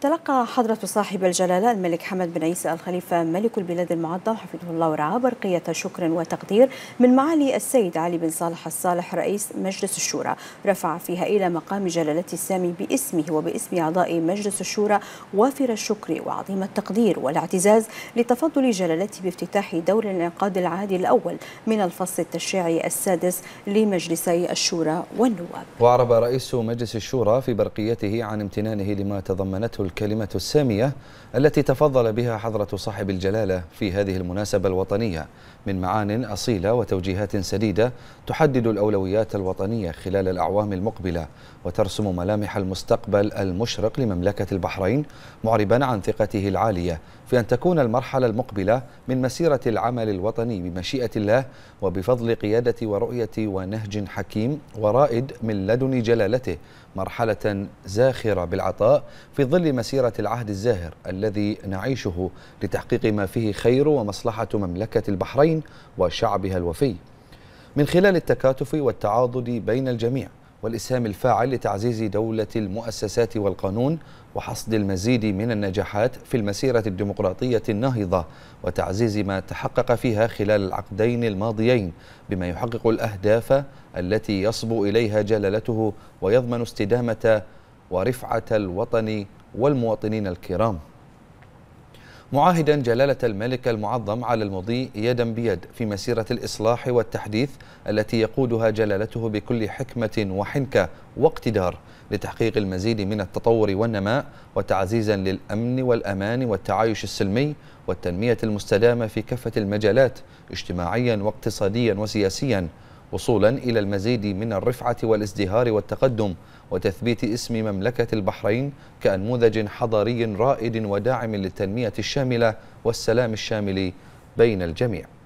تلقى حضرة صاحب الجلالة الملك حمد بن عيسى الخليفة ملك البلاد المعظم حفظه الله ورعاه برقية شكر وتقدير من معالي السيد علي بن صالح الصالح رئيس مجلس الشورى رفع فيها إلى مقام جلالته السامي باسمه وباسم أعضاء مجلس الشورى وافر الشكر وعظيم التقدير والاعتزاز لتفضل جلالته بافتتاح دور الانعقاد العادي الأول من الفصل التشريعي السادس لمجلسي الشورى والنواب وعرب رئيس مجلس الشورى في برقيته عن امتنانه لما تضمنته الكلمة السامية التي تفضل بها حضرة صاحب الجلالة في هذه المناسبة الوطنية من معان أصيلة وتوجيهات سديدة تحدد الأولويات الوطنية خلال الأعوام المقبلة وترسم ملامح المستقبل المشرق لمملكة البحرين معربا عن ثقته العالية في أن تكون المرحلة المقبلة من مسيرة العمل الوطني بمشيئة الله وبفضل قيادة ورؤية ونهج حكيم ورائد من لدن جلالته مرحلة زاخرة بالعطاء في ظل مسيرة العهد الزاهر الذي نعيشه لتحقيق ما فيه خير ومصلحة مملكة البحرين وشعبها الوفي من خلال التكاتف والتعاضد بين الجميع والإسهام الفاعل لتعزيز دولة المؤسسات والقانون وحصد المزيد من النجاحات في المسيرة الديمقراطية الناهضة وتعزيز ما تحقق فيها خلال العقدين الماضيين بما يحقق الأهداف التي يصبو إليها جلالته ويضمن استدامة ورفعة الوطن والمواطنين الكرام معاهدا جلالة الملك المعظم على المضي يدا بيد في مسيرة الإصلاح والتحديث التي يقودها جلالته بكل حكمة وحنكة واقتدار لتحقيق المزيد من التطور والنماء وتعزيزا للأمن والأمان والتعايش السلمي والتنمية المستدامة في كافة المجالات اجتماعيا واقتصاديا وسياسيا وصولا إلى المزيد من الرفعة والازدهار والتقدم وتثبيت اسم مملكة البحرين كأنموذج حضاري رائد وداعم للتنمية الشاملة والسلام الشامل بين الجميع